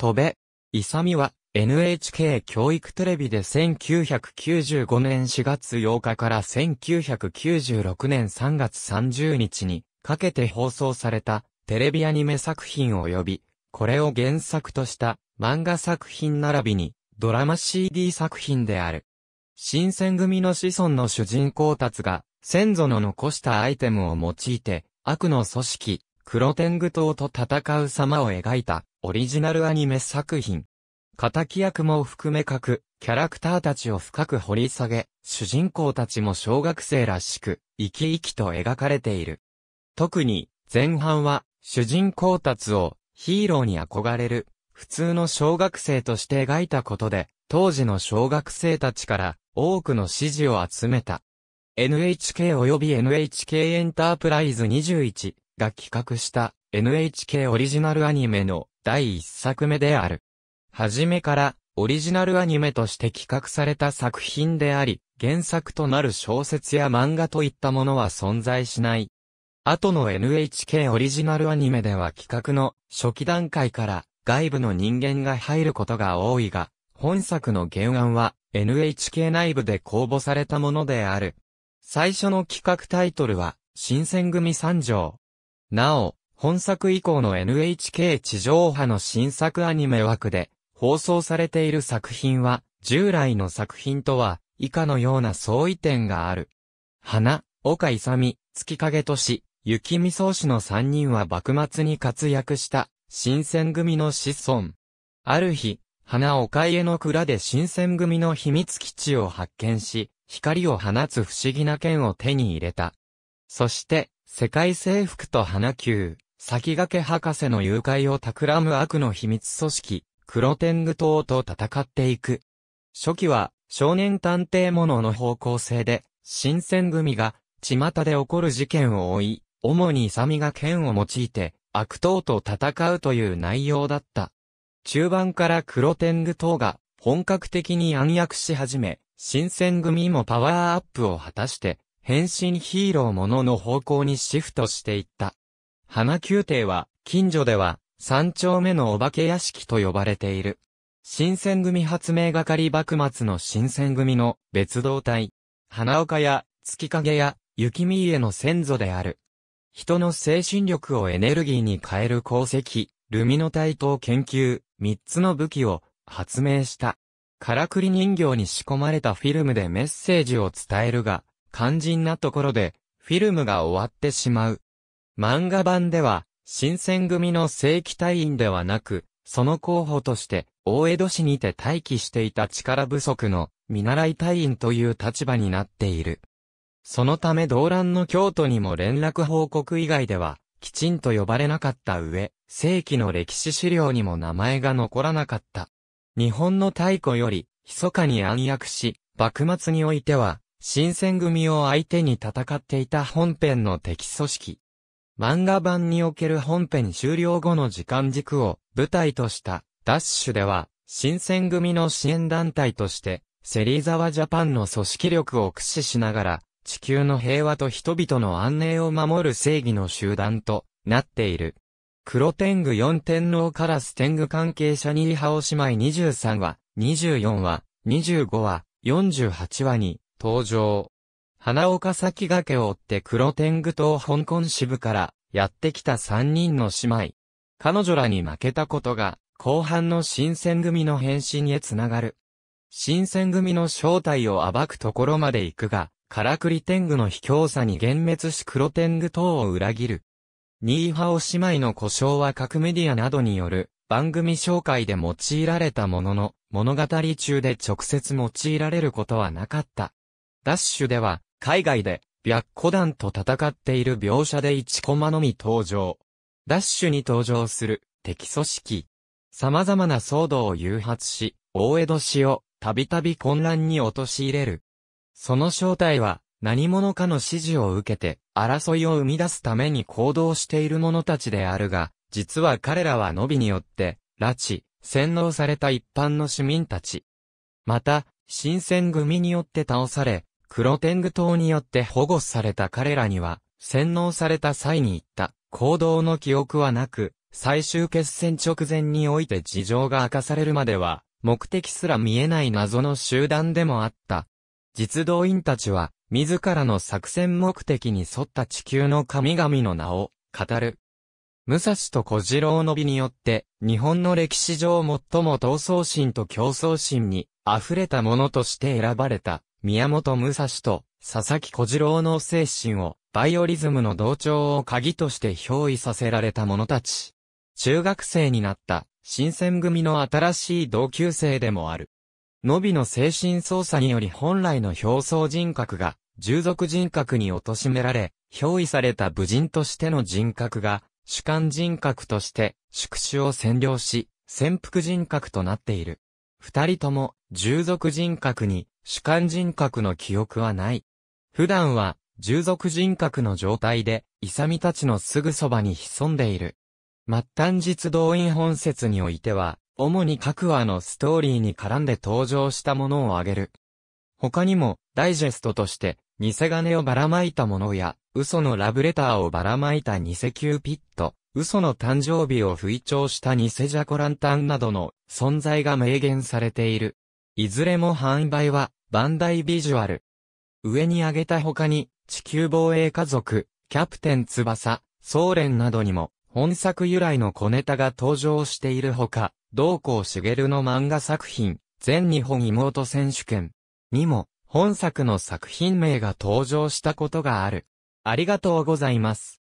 戸部、勇は NHK 教育テレビで1995年4月8日から1996年3月30日にかけて放送されたテレビアニメ作品及び、これを原作とした漫画作品並びにドラマ CD 作品である。新選組の子孫の主人公たちが先祖の残したアイテムを用いて悪の組織、黒天狗党と戦う様を描いたオリジナルアニメ作品。仇役も含め各、キャラクターたちを深く掘り下げ、主人公たちも小学生らしく、生き生きと描かれている。特に、前半は、主人公たちを、ヒーローに憧れる、普通の小学生として描いたことで、当時の小学生たちから、多くの支持を集めた。NHK 及び NHK エンタープライズ21が企画した NHK オリジナルアニメの第1作目である。はじめから、オリジナルアニメとして企画された作品であり、原作となる小説や漫画といったものは存在しない。後の NHK オリジナルアニメでは企画の初期段階から外部の人間が入ることが多いが、本作の原案は NHK 内部で公募されたものである。最初の企画タイトルは、新選組三条。なお、本作以降の NHK 地上波の新作アニメ枠で放送されている作品は従来の作品とは以下のような相違点がある。花、岡勇、月影都市、雪見草子の3人は幕末に活躍した新選組の子孫。ある日、花岡家の蔵で新選組の秘密基地を発見し、光を放つ不思議な剣を手に入れた。そして、世界征服と花球。先駆け博士の誘拐を企む悪の秘密組織、黒天狗党と戦っていく。初期は少年探偵ものの方向性で、新選組が巷で起こる事件を追い、主にイサミが剣を用いて悪党と戦うという内容だった。中盤から黒天狗党が本格的に暗躍し始め、新選組もパワーアップを果たして、変身ヒーローものの方向にシフトしていった。花宮廷は、近所では、三丁目のお化け屋敷と呼ばれている。新選組発明係幕末の新選組の別動隊。花岡や月影や雪見家の先祖である。人の精神力をエネルギーに変える功績、ルミノ体等研究、三つの武器を発明した。からくり人形に仕込まれたフィルムでメッセージを伝えるが、肝心なところで、フィルムが終わってしまう。漫画版では、新選組の正規隊員ではなく、その候補として、大江戸市にて待機していた力不足の見習い隊員という立場になっている。そのため動乱の京都にも連絡報告以外では、きちんと呼ばれなかった上、正規の歴史資料にも名前が残らなかった。日本の太古より、密かに暗躍し、幕末においては、新選組を相手に戦っていた本編の敵組織、漫画版における本編終了後の時間軸を舞台としたダッシュでは、新選組の支援団体として、セリザワジャパンの組織力を駆使しながら、地球の平和と人々の安寧を守る正義の集団となっている。黒天狗四天皇カラス天狗関係者にリハしまい23話、24話、25話、48話に登場。花岡崎崖を追って黒天狗党香港支部からやってきた三人の姉妹。彼女らに負けたことが、後半の新選組の変身へつながる。新選組の正体を暴くところまで行くが、からくり天狗の卑怯さに幻滅し黒天狗等を裏切る。ニーハオ姉妹の故障は各メディアなどによる番組紹介で用いられたものの、物語中で直接用いられることはなかった。ダッシュでは、海外で、白虎団と戦っている描写で1コマのみ登場。ダッシュに登場する、敵組織。様々な騒動を誘発し、大江戸市を、たびたび混乱に陥れる。その正体は、何者かの指示を受けて、争いを生み出すために行動している者たちであるが、実は彼らはのびによって、拉致、洗脳された一般の市民たち。また、新選組によって倒され、黒天狗党によって保護された彼らには、洗脳された際に言った行動の記憶はなく、最終決戦直前において事情が明かされるまでは、目的すら見えない謎の集団でもあった。実動員たちは、自らの作戦目的に沿った地球の神々の名を、語る。武蔵と小次郎の美によって、日本の歴史上最も闘争心と競争心に、溢れたものとして選ばれた。宮本武蔵と佐々木小次郎の精神を、バイオリズムの同調を鍵として憑依させられた者たち。中学生になった新選組の新しい同級生でもある。のびの精神操作により本来の表層人格が、従属人格に貶められ、憑依された武人としての人格が、主観人格として、宿主を占領し、潜伏人格となっている。二人とも従属人格に主観人格の記憶はない。普段は従属人格の状態で、イサミたちのすぐそばに潜んでいる。末端実動員本説においては、主に各話のストーリーに絡んで登場したものを挙げる。他にも、ダイジェストとして、偽金をばらまいたものや、嘘のラブレターをばらまいた偽キューピット、嘘の誕生日を吹聴した偽ジャコランタンなどの存在が明言されている。いずれも販売は、バンダイビジュアル。上に挙げた他に、地球防衛家族、キャプテン翼、ソーレンなどにも、本作由来の小ネタが登場しているほか、同校茂の漫画作品、全日本妹選手権にも、本作の作品名が登場したことがある。ありがとうございます。